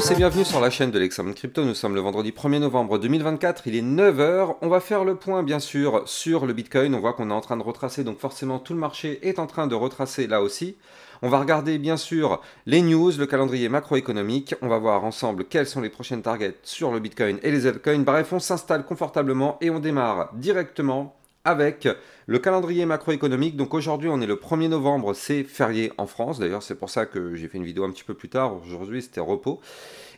tous et bienvenue sur la chaîne de l'Examen Crypto. Nous sommes le vendredi 1er novembre 2024, il est 9h. On va faire le point bien sûr sur le Bitcoin. On voit qu'on est en train de retracer, donc forcément tout le marché est en train de retracer là aussi. On va regarder bien sûr les news, le calendrier macroéconomique. On va voir ensemble quelles sont les prochaines targets sur le Bitcoin et les altcoins. Bref, on s'installe confortablement et on démarre directement avec le calendrier macroéconomique, donc aujourd'hui on est le 1er novembre, c'est férié en France, d'ailleurs c'est pour ça que j'ai fait une vidéo un petit peu plus tard, aujourd'hui c'était repos.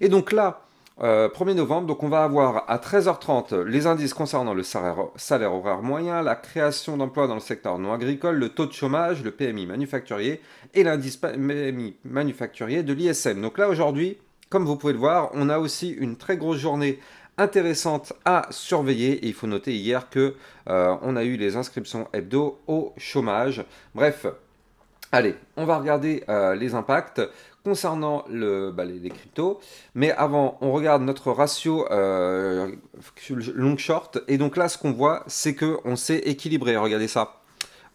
Et donc là, 1er euh, novembre, donc on va avoir à 13h30 les indices concernant le salaire, salaire horaire moyen, la création d'emplois dans le secteur non agricole, le taux de chômage, le PMI manufacturier et l'indice PMI manufacturier de l'ISM. Donc là aujourd'hui, comme vous pouvez le voir, on a aussi une très grosse journée intéressante à surveiller. Et il faut noter hier que euh, on a eu les inscriptions hebdo au chômage. Bref, allez, on va regarder euh, les impacts concernant le, bah, les, cryptos. Mais avant, on regarde notre ratio euh, long short. Et donc là, ce qu'on voit, c'est que on s'est équilibré. Regardez ça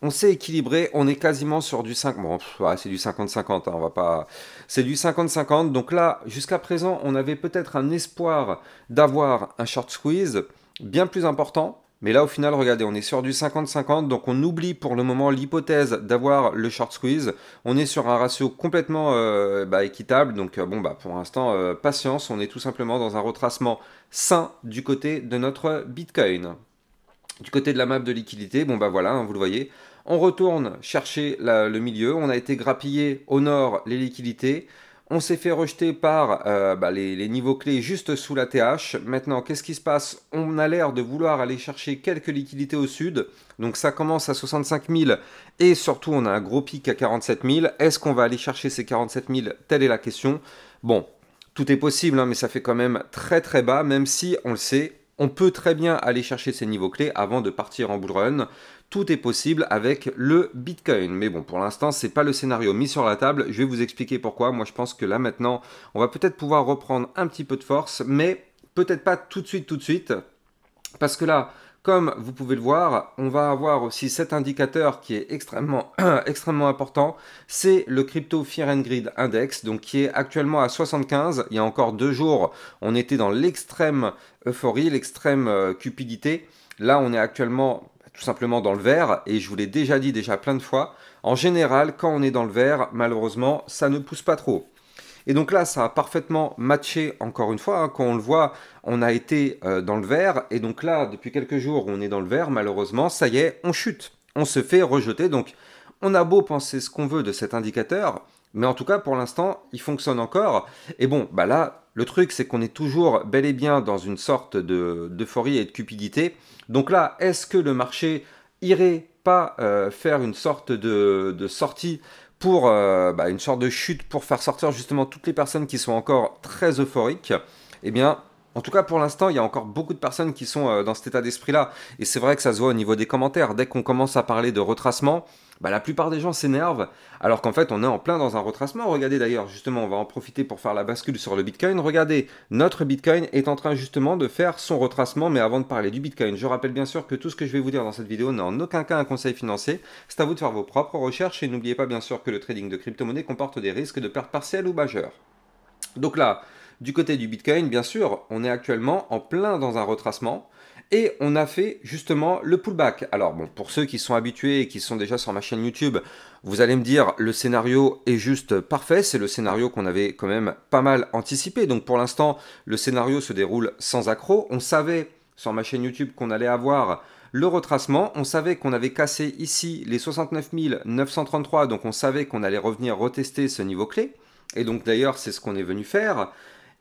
on s'est équilibré, on est quasiment sur du 5. Bon, c'est du 50-50, hein, on va pas. C'est du 50-50. Donc là, jusqu'à présent, on avait peut-être un espoir d'avoir un short squeeze bien plus important. Mais là, au final, regardez, on est sur du 50-50, donc on oublie pour le moment l'hypothèse d'avoir le short squeeze. On est sur un ratio complètement euh, bah, équitable, donc euh, bon, bah, pour l'instant, euh, patience, on est tout simplement dans un retracement sain du côté de notre Bitcoin. Du côté de la map de liquidité, bon bah voilà, hein, vous le voyez, on retourne chercher le milieu, on a été grappillé au nord les liquidités, on s'est fait rejeter par euh, bah, les, niveaux clés juste sous la TH. Maintenant, qu'est-ce qui se passe On a l'air de vouloir aller chercher quelques liquidités au sud. Donc ça commence à 65 000 et surtout on a un gros pic à 47 000. Est-ce qu'on va aller chercher ces 47 000 Telle est la question. Bon, tout est possible, hein, mais ça fait quand même très très bas, même si on le sait, on peut très bien aller chercher ces niveaux clés avant de partir en bullrun. Tout est possible avec le Bitcoin. Mais bon, pour l'instant, ce n'est pas le scénario mis sur la table. Je vais vous expliquer pourquoi. Moi, je pense que là maintenant, on va peut-être pouvoir reprendre un petit peu de force, mais peut-être pas tout de suite, tout de suite. Parce que là, comme vous pouvez le voir, on va avoir aussi cet indicateur qui est extrêmement, extrêmement important, c'est le Crypto Fear and Greed Index, donc qui est actuellement à 75. Il y a encore deux jours, on était dans l'extrême euphorie, l'extrême euh, cupidité. Là, on est actuellement bah, tout simplement dans le vert, et je vous l'ai déjà dit déjà plein de fois, en général, quand on est dans le vert, malheureusement, ça ne pousse pas trop. Et donc là, ça a parfaitement matché, encore une fois, hein. quand on le voit, on a été euh, dans le vert, et donc là, depuis quelques jours, on est dans le vert, malheureusement, ça y est, on chute, on se fait rejeter, donc on a beau penser ce qu'on veut de cet indicateur, mais en tout cas, pour l'instant, il fonctionne encore. Et bon, bah là, le truc, c'est qu'on est toujours bel et bien dans une sorte d'euphorie et de cupidité. Donc là, est-ce que le marché irait pas euh, faire une sorte de sortie pour euh, bah, une sorte de chute pour faire sortir justement toutes les personnes qui sont encore très euphoriques, eh bien, en tout cas, pour l'instant, il y a encore beaucoup de personnes qui sont euh, dans cet état d'esprit-là. Et c'est vrai que ça se voit au niveau des commentaires. Dès qu'on commence à parler de retracement, bah, la plupart des gens s'énervent, alors qu'en fait, on est en plein dans un retracement. Regardez d'ailleurs, justement, on va en profiter pour faire la bascule sur le Bitcoin. Regardez, notre Bitcoin est en train justement de faire son retracement, mais avant de parler du Bitcoin, je rappelle bien sûr que tout ce que je vais vous dire dans cette vidéo n'est en aucun cas un conseil financier. C'est à vous de faire vos propres recherches et n'oubliez pas bien sûr que le trading de crypto-monnaie comporte des risques de perte partielle ou majeure. Donc là, du côté du Bitcoin, bien sûr, on est actuellement en plein dans un retracement et on a fait justement le pullback. Alors bon, pour ceux qui sont habitués et qui sont déjà sur ma chaîne YouTube, vous allez me dire le scénario est juste parfait, c'est le scénario qu'on avait quand même pas mal anticipé. Donc pour l'instant, le scénario se déroule sans accroc. On savait sur ma chaîne YouTube qu'on allait avoir le retracement. On savait qu'on avait cassé ici les 69 933, donc on savait qu'on allait revenir retester ce niveau clé. Et donc d'ailleurs, c'est ce qu'on est venu faire.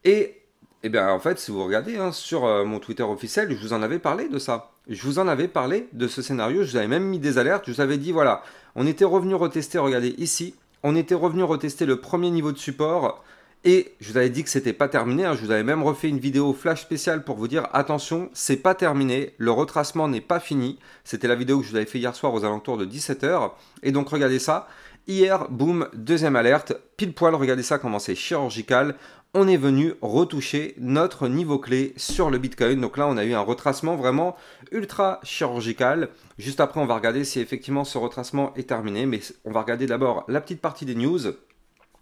Et, eh bien en fait, si vous regardez hein, sur euh, mon Twitter officiel, je vous en avais parlé de ça. Je vous en avais parlé de ce scénario, je vous avais même mis des alertes, je vous avais dit voilà, on était revenu retester, regardez ici, on était revenu retester le premier niveau de support. Et je vous avais dit que c'était pas terminé, hein. je vous avais même refait une vidéo flash spéciale pour vous dire attention, c'est pas terminé, le retracement n'est pas fini. C'était la vidéo que je vous avais fait hier soir aux alentours de 17h. Et donc regardez ça, Hier, boum, deuxième alerte, pile poil, regardez ça comment c'est chirurgical on est venu retoucher notre niveau clé sur le Bitcoin. Donc là, on a eu un retracement vraiment ultra chirurgical. Juste après, on va regarder si effectivement ce retracement est terminé. Mais on va regarder d'abord la petite partie des news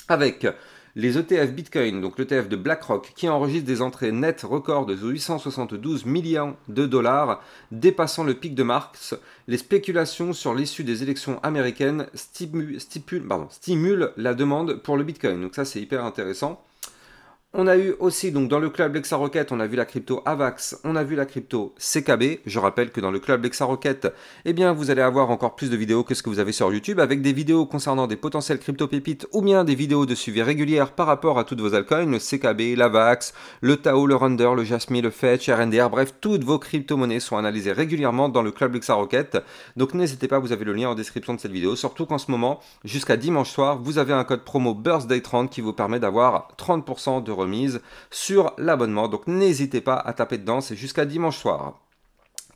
avec les ETF Bitcoin, donc l'ETF de BlackRock, qui enregistre des entrées nettes records de 872 millions de dollars, dépassant le pic de Marx. Les spéculations sur l'issue des élections américaines stimulent la demande pour le Bitcoin. Donc ça, c'est hyper intéressant. On a eu aussi, donc dans le club Lexa Rocket, on a vu la crypto AVAX, on a vu la crypto CKB. Je rappelle que dans le club Lexa Rocket, eh bien, vous allez avoir encore plus de vidéos que ce que vous avez sur YouTube, avec des vidéos concernant des potentiels crypto pépites ou bien des vidéos de suivi régulière par rapport à toutes vos altcoins, le CKB, l'AVAX, le TAO, le Render, le Jasmine, le Fetch, RNDR, bref, toutes vos crypto-monnaies sont analysées régulièrement dans le club Lexa Rocket. Donc n'hésitez pas, vous avez le lien en description de cette vidéo, surtout qu'en ce moment, jusqu'à dimanche soir, vous avez un code promo birthday 30 qui vous permet d'avoir 30% de sur l'abonnement. Donc n'hésitez pas à taper dedans, c'est jusqu'à dimanche soir.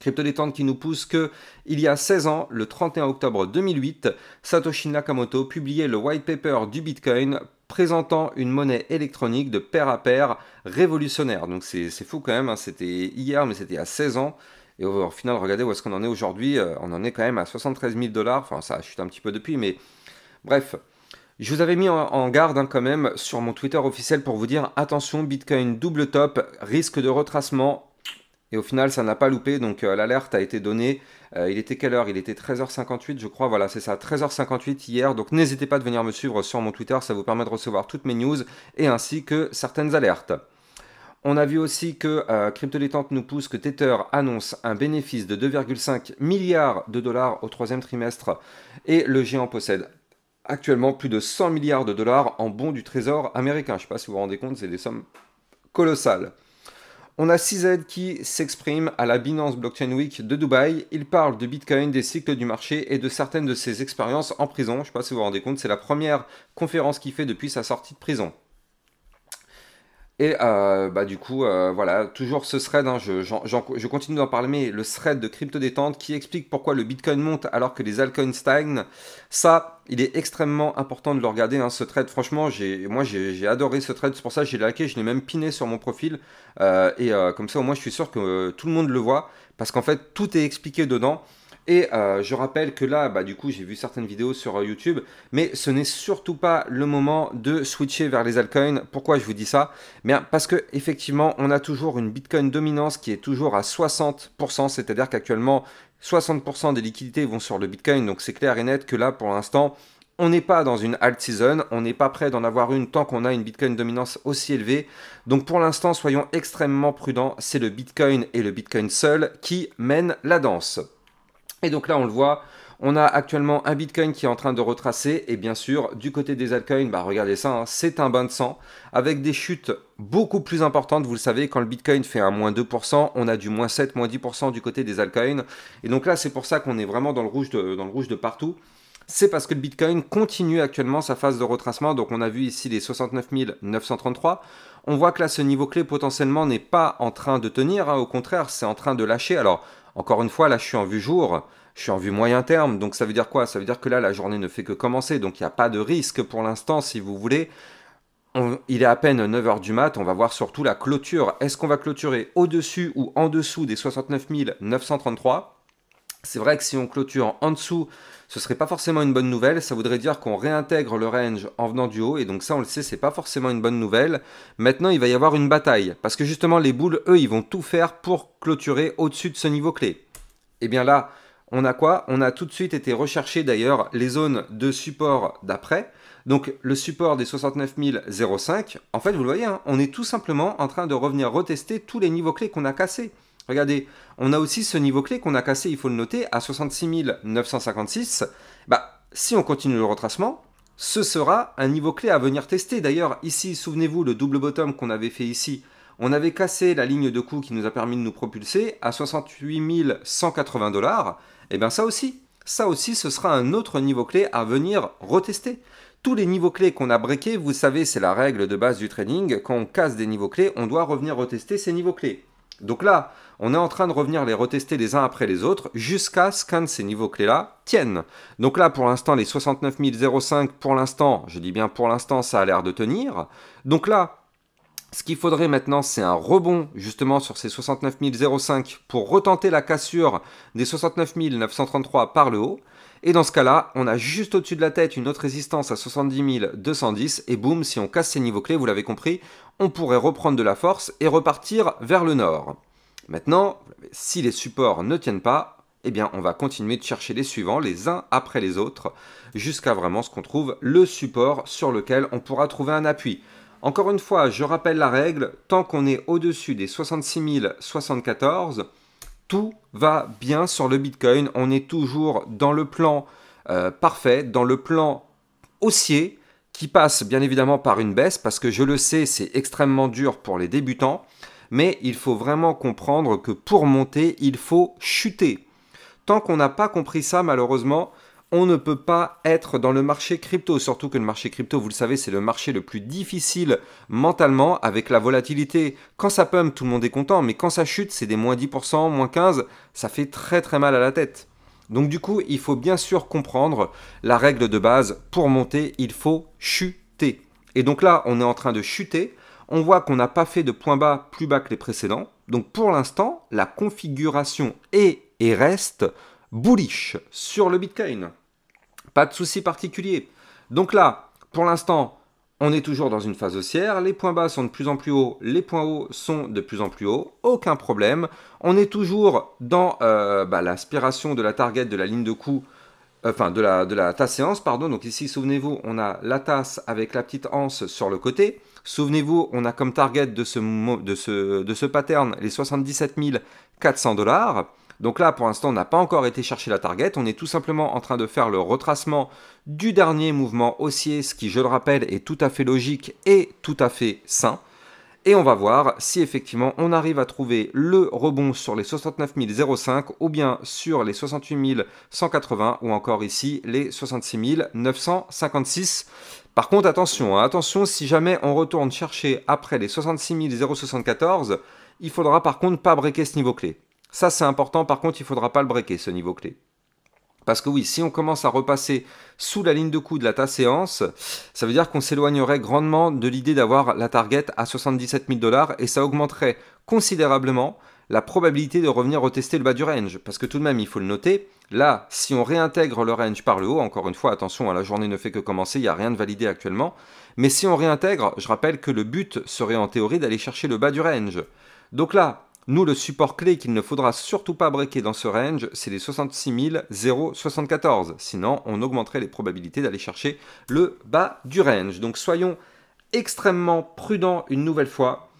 Crypto détente qui nous pousse que, il y a 16 ans, le 31 octobre 2008, Satoshi Nakamoto publiait le white paper du Bitcoin présentant une monnaie électronique de pair à pair révolutionnaire. Donc c'est fou quand même, hein. c'était hier, mais c'était à 16 ans. Et au, final, regardez où est-ce qu'on en est aujourd'hui. Euh, on en est quand même à 73 000 dollars. Enfin, ça chute un petit peu depuis, mais bref. Je vous avais mis en garde hein, quand même sur mon Twitter officiel pour vous dire attention, Bitcoin double top, risque de retracement. Et au final, ça n'a pas loupé, donc euh, l'alerte a été donnée. Euh, il était quelle heure Il était 13h58, je crois. Voilà, c'est ça, 13h58 hier. Donc n'hésitez pas de venir me suivre sur mon Twitter, ça vous permet de recevoir toutes mes news et ainsi que certaines alertes. On a vu aussi que euh, nous pousse que Tether annonce un bénéfice de 2,5 milliards de dollars au troisième trimestre et le géant possède actuellement plus de 100 milliards de dollars en bons du Trésor américain. Je ne sais pas si vous vous rendez compte, c'est des sommes colossales. On a CZ qui s'exprime à la Binance Blockchain Week de Dubaï. Il parle de Bitcoin, des cycles du marché et de certaines de ses expériences en prison. Je ne sais pas si vous vous rendez compte, c'est la première conférence qu'il fait depuis sa sortie de prison. Et euh, bah, du coup, euh, voilà, toujours ce thread, hein, je, je, continue d'en parler, mais le thread de crypto détente qui explique pourquoi le Bitcoin monte alors que les altcoins stagnent, ça, il est extrêmement important de le regarder, hein, ce thread. Franchement, moi, j'ai adoré ce thread, c'est pour ça que j'ai liké, je l'ai même piné sur mon profil, euh, et euh, comme ça, au moins, je suis sûr que tout le monde le voit, parce qu'en fait, tout est expliqué dedans. Et euh, je rappelle que là, bah, du coup, j'ai vu certaines vidéos sur euh, YouTube, mais ce n'est surtout pas le moment de switcher vers les altcoins. Pourquoi je vous dis ça Bien, Parce que effectivement, on a toujours une Bitcoin dominance qui est toujours à 60%, c'est-à-dire qu'actuellement, 60% des liquidités vont sur le Bitcoin. Donc c'est clair et net que là, pour l'instant, on n'est pas dans une alt season, on n'est pas prêt d'en avoir une tant qu'on a une Bitcoin dominance aussi élevée. Donc pour l'instant, soyons extrêmement prudents, c'est le Bitcoin et le Bitcoin seul qui mènent la danse. Et donc là, on le voit, on a actuellement un Bitcoin qui est en train de retracer. Et bien sûr, du côté des altcoins, bah regardez ça, hein, c'est un bain de sang avec des chutes beaucoup plus importantes. Vous le savez, quand le Bitcoin fait un moins 2%, on a du moins 7, moins 10% du côté des altcoins. Et donc là, c'est pour ça qu'on est vraiment dans le rouge de, dans le rouge de partout c'est parce que le Bitcoin continue actuellement sa phase de retracement. Donc on a vu ici les 69 933. On voit que là, ce niveau clé potentiellement n'est pas en train de tenir. Hein. Au contraire, c'est en train de lâcher. Alors encore une fois, là, je suis en vue jour, je suis en vue moyen terme, donc ça veut dire quoi Ça veut dire que là, la journée ne fait que commencer, donc il n'y a pas de risque pour l'instant, si vous voulez. il est à peine 9h du mat, on va voir surtout la clôture. Est-ce qu'on va clôturer au-dessus ou en dessous des 69 933 c'est vrai que si on clôture en dessous, ce serait pas forcément une bonne nouvelle. Ça voudrait dire qu'on réintègre le range en venant du haut. Et donc ça, on le sait, c'est pas forcément une bonne nouvelle. Maintenant, il va y avoir une bataille. Parce que justement, les boules, eux, ils vont tout faire pour clôturer au-dessus de ce niveau clé. Et eh bien là, on a quoi On a tout de suite été rechercher d'ailleurs les zones de support d'après. Donc le support des 69 en fait, vous le voyez, hein, on est tout simplement en train de revenir retester tous les niveaux clés qu'on a cassés. Regardez, on a aussi ce niveau clé qu'on a cassé, il faut le noter, à 66 956. Bah, si on continue le retracement, ce sera un niveau clé à venir tester. D'ailleurs, ici, souvenez-vous, le double bottom qu'on avait fait ici, on avait cassé la ligne de coût qui nous a permis de nous propulser à 68 180 dollars. Et eh bien ça aussi, ça aussi, ce sera un autre niveau clé à venir retester. Tous les niveaux clés qu'on a breakés, vous savez, c'est la règle de base du trading. Quand on casse des niveaux clés, on doit revenir retester ces niveaux clés. Donc là, on est en train de revenir les retester les uns après les autres jusqu'à ce qu'un de ces niveaux clés-là tienne. Donc là, pour l'instant, les 69005 pour l'instant, je dis bien pour l'instant, ça a l'air de tenir. Donc là, ce qu'il faudrait maintenant, c'est un rebond justement sur ces 69 pour retenter la cassure des 69933 par le haut. Et dans ce cas-là, on a juste au-dessus de la tête une autre résistance à 70 210 et boum, si on casse ces niveaux clés, vous l'avez compris, on pourrait reprendre de la force et repartir vers le nord. Maintenant, si les supports ne tiennent pas, eh bien on va continuer de chercher les suivants les uns après les autres jusqu'à vraiment ce qu'on trouve le support sur lequel on pourra trouver un appui. Encore une fois, je rappelle la règle, tant qu'on est au-dessus des 66 074, tout va bien sur le Bitcoin. On est toujours dans le plan euh, parfait, dans le plan haussier, qui passe bien évidemment par une baisse, parce que je le sais, c'est extrêmement dur pour les débutants, mais il faut vraiment comprendre que pour monter, il faut chuter. Tant qu'on n'a pas compris ça, malheureusement, on ne peut pas être dans le marché crypto, surtout que le marché crypto, vous le savez, c'est le marché le plus difficile mentalement avec la volatilité. Quand ça pomme, tout le monde est content, mais quand ça chute, c'est des moins 10%, moins 15%, ça fait très très mal à la tête. Donc du coup, il faut bien sûr comprendre la règle de base, pour monter, il faut chuter. Et donc là, on est en train de chuter, on voit qu'on n'a pas fait de point bas plus bas que les précédents, donc pour l'instant, la configuration est et reste bullish sur le Bitcoin. Pas de souci particulier. Donc là, pour l'instant, on est toujours dans une phase haussière, les points bas sont de plus en plus hauts, les points hauts sont de plus en plus hauts, aucun problème. On est toujours dans euh, bah, l'aspiration de la target de la ligne de coup, euh, enfin de la, de la tasse séance, pardon. Donc ici, souvenez-vous, on a la tasse avec la petite anse sur le côté. Souvenez-vous, on a comme target de ce, de ce, de ce pattern les 77 400 dollars. Donc là, pour l'instant, on n'a pas encore été chercher la target. On est tout simplement en train de faire le retracement du dernier mouvement haussier, ce qui, je le rappelle, est tout à fait logique et tout à fait sain. Et on va voir si effectivement on arrive à trouver le rebond sur les 69 005 ou bien sur les 68 180 ou encore ici les 66 956. Par contre, attention, hein, attention, si jamais on retourne chercher après les 66 074, il faudra par contre pas breaker ce niveau clé. Ça, c'est important. Par contre, il ne faudra pas le breaker, ce niveau clé. Parce que oui, si on commence à repasser sous la ligne de coup de la ta séance, ça veut dire qu'on s'éloignerait grandement de l'idée d'avoir la target à 77 000 dollars et ça augmenterait considérablement la probabilité de revenir retester le bas du range. Parce que tout de même, il faut le noter, là, si on réintègre le range par le haut, encore une fois, attention, hein, la journée ne fait que commencer, il n'y a rien de validé actuellement, mais si on réintègre, je rappelle que le but serait en théorie d'aller chercher le bas du range. Donc là, nous, le support clé qu'il ne faudra surtout pas breaker dans ce range, c'est les 66 074. Sinon, on augmenterait les probabilités d'aller chercher le bas du range. Donc soyons extrêmement prudents une nouvelle fois.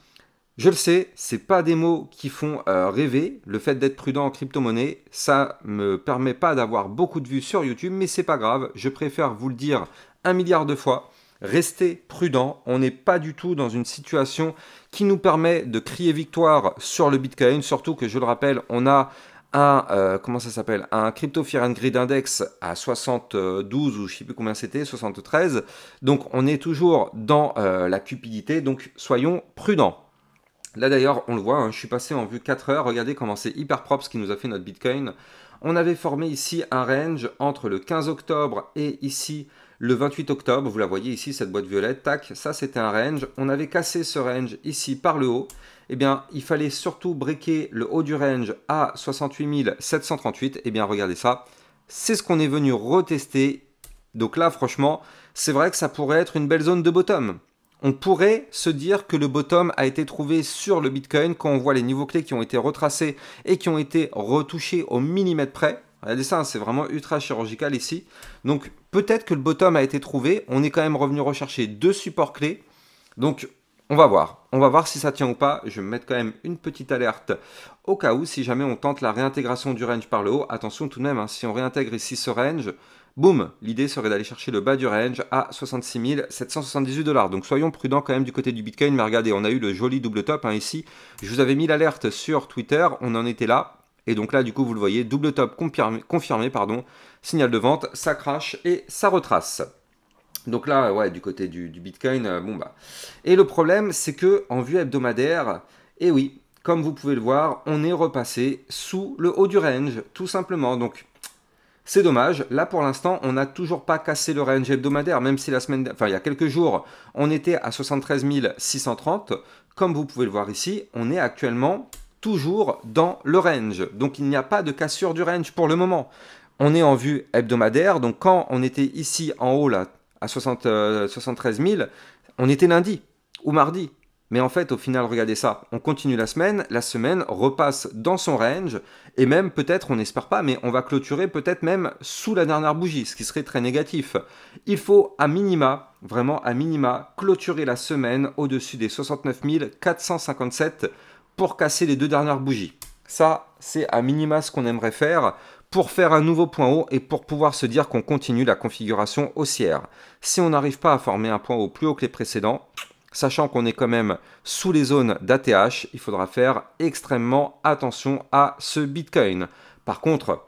Je le sais, ce n'est pas des mots qui font euh, rêver. Le fait d'être prudent en crypto-monnaie, ça me permet pas d'avoir beaucoup de vues sur YouTube, mais c'est pas grave. Je préfère vous le dire un milliard de fois Restez prudents, on n'est pas du tout dans une situation qui nous permet de crier victoire sur le Bitcoin, surtout que je le rappelle, on a un, euh, comment ça s'appelle, un Crypto Fear and Index à 72 ou je sais plus combien c'était, 73. Donc on est toujours dans euh, la cupidité, donc soyons prudents. Là d'ailleurs, on le voit, hein, je suis passé en vue 4 heures, regardez comment c'est hyper propre ce qui nous a fait notre Bitcoin. On avait formé ici un range entre le 15 octobre et ici le 28 octobre, vous la voyez ici, cette boîte violette, tac, ça c'était un range. On avait cassé ce range ici par le haut. Eh bien, il fallait surtout briquer le haut du range à 68 738. Eh bien, regardez ça, c'est ce qu'on est venu retester. Donc là, franchement, c'est vrai que ça pourrait être une belle zone de bottom. On pourrait se dire que le bottom a été trouvé sur le Bitcoin quand on voit les niveaux clés qui ont été retracés et qui ont été retouchés au millimètre près. Regardez ça, c'est vraiment ultra chirurgical ici. Donc peut-être que le bottom a été trouvé. On est quand même revenu rechercher deux supports clés. Donc on va voir. On va voir si ça tient ou pas. Je vais mettre quand même une petite alerte au cas où si jamais on tente la réintégration du range par le haut. Attention tout de même, hein, si on réintègre ici ce range, boum, l'idée serait d'aller chercher le bas du range à 66 778 dollars. Donc soyons prudents quand même du côté du Bitcoin. Mais regardez, on a eu le joli double top hein, ici. Je vous avais mis l'alerte sur Twitter. On en était là et donc là, du coup, vous le voyez, double top confirmé, pardon, signal de vente, ça crache et ça retrace. Donc là, ouais, du côté du, Bitcoin, euh, bon bah. Et le problème, c'est que en vue hebdomadaire, et eh oui, comme vous pouvez le voir, on est repassé sous le haut du range, tout simplement. Donc c'est dommage. Là, pour l'instant, on n'a toujours pas cassé le range hebdomadaire, même si la semaine, enfin, il y a quelques jours, on était à 73 630. Comme vous pouvez le voir ici, on est actuellement toujours dans le range. Donc il n'y a pas de cassure du range pour le moment. On est en vue hebdomadaire, donc quand on était ici en haut là, à 73 000, euh, on était lundi ou mardi. Mais en fait, au final, regardez ça, on continue la semaine, la semaine repasse dans son range, et même peut-être, on n'espère pas, mais on va clôturer peut-être même sous la dernière bougie, ce qui serait très négatif. Il faut à minima, vraiment à minima, clôturer la semaine au-dessus des 69 457 pour casser les deux dernières bougies. Ça, c'est à minima ce qu'on aimerait faire pour faire un nouveau point haut et pour pouvoir se dire qu'on continue la configuration haussière. Si on n'arrive pas à former un point haut plus haut que les précédents, sachant qu'on est quand même sous les zones d'ATH, il faudra faire extrêmement attention à ce Bitcoin. Par contre,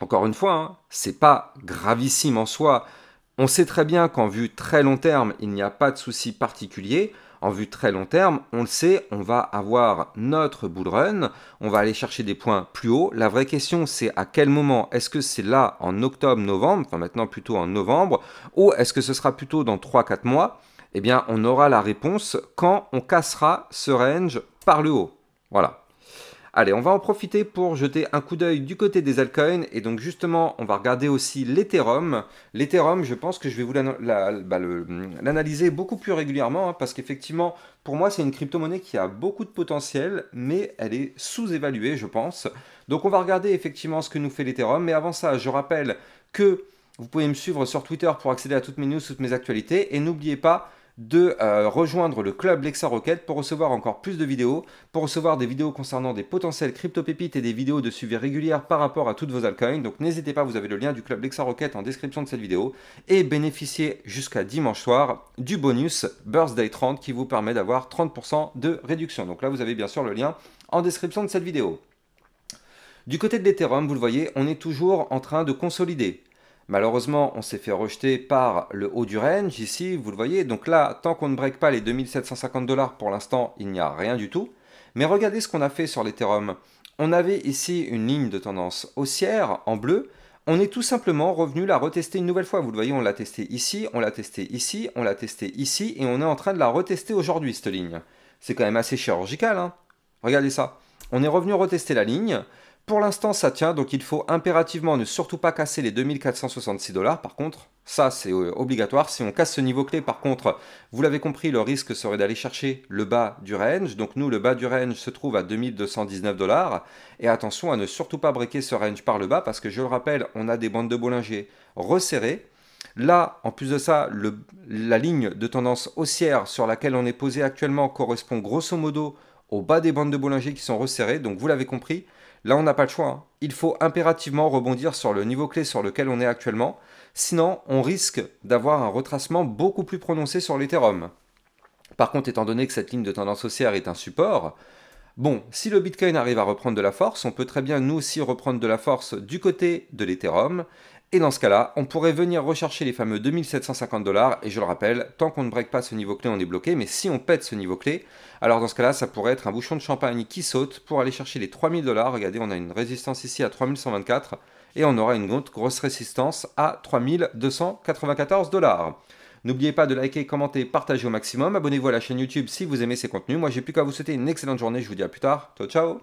encore une fois, hein, c'est pas gravissime en soi. On sait très bien qu'en vue très long terme, il n'y a pas de souci particulier en vue très long terme, on le sait, on va avoir notre bull run, on va aller chercher des points plus haut. La vraie question, c'est à quel moment Est-ce que c'est là en octobre, novembre, enfin maintenant plutôt en novembre, ou est-ce que ce sera plutôt dans 3-4 mois Eh bien, on aura la réponse quand on cassera ce range par le haut. Voilà. Allez, on va en profiter pour jeter un coup d'œil du côté des altcoins. Et donc justement, on va regarder aussi l'Ethereum. L'Ethereum, je pense que je vais vous bah, l'analyser beaucoup plus régulièrement hein, parce qu'effectivement, pour moi, c'est une crypto-monnaie qui a beaucoup de potentiel, mais elle est sous-évaluée, je pense. Donc on va regarder effectivement ce que nous fait l'Ethereum. Mais avant ça, je rappelle que vous pouvez me suivre sur Twitter pour accéder à toutes mes news, toutes mes actualités. Et n'oubliez pas de euh, rejoindre le club Lexa Rocket pour recevoir encore plus de vidéos, pour recevoir des vidéos concernant des potentiels crypto-pépites et des vidéos de suivi régulière par rapport à toutes vos altcoins. Donc n'hésitez pas, vous avez le lien du club Lexa Rocket en description de cette vidéo et bénéficiez jusqu'à dimanche soir du bonus Birthday 30 qui vous permet d'avoir 30% de réduction. Donc là, vous avez bien sûr le lien en description de cette vidéo. Du côté de l'Ethereum, vous le voyez, on est toujours en train de consolider. Malheureusement, on s'est fait rejeter par le haut du range ici, vous le voyez. Donc là, tant qu'on ne break pas les 2750 dollars, pour l'instant, il n'y a rien du tout. Mais regardez ce qu'on a fait sur l'Ethereum. On avait ici une ligne de tendance haussière en bleu. On est tout simplement revenu la retester une nouvelle fois. Vous le voyez, on l'a testé ici, on l'a testé ici, on l'a testé ici, et on est en train de la retester aujourd'hui, cette ligne. C'est quand même assez chirurgical, hein Regardez ça. On est revenu retester la ligne. Pour l'instant, ça tient, donc il faut impérativement ne surtout pas casser les 2466 dollars. Par contre, ça c'est euh, obligatoire. Si on casse ce niveau clé, par contre, vous l'avez compris, le risque serait d'aller chercher le bas du range. Donc nous, le bas du range se trouve à 2219 dollars. Et attention à ne surtout pas breaker ce range par le bas parce que je le rappelle, on a des bandes de Bollinger resserrées. Là, en plus de ça, la ligne de tendance haussière sur laquelle on est posé actuellement correspond grosso modo au bas des bandes de Bollinger qui sont resserrées. Donc vous l'avez compris, Là, on n'a pas le choix. Hein. Il faut impérativement rebondir sur le niveau clé sur lequel on est actuellement, sinon on risque d'avoir un retracement beaucoup plus prononcé sur l'Ethereum. Par contre, étant donné que cette ligne de tendance haussière est un support, bon, si le Bitcoin arrive à reprendre de la force, on peut très bien nous aussi reprendre de la force du côté de l'Ethereum et dans ce cas-là, on pourrait venir rechercher les fameux 2750 dollars. Et je le rappelle, tant qu'on ne break pas ce niveau clé, on est bloqué. Mais si on pète ce niveau clé, alors dans ce cas-là, ça pourrait être un bouchon de champagne qui saute pour aller chercher les 3000 dollars. Regardez, on a une résistance ici à 3124 et on aura une grosse résistance à 3294 dollars. N'oubliez pas de liker, commenter, partager au maximum. Abonnez-vous à la chaîne YouTube si vous aimez ces contenus. Moi, j'ai plus qu'à vous souhaiter une excellente journée. Je vous dis à plus tard. Ciao, ciao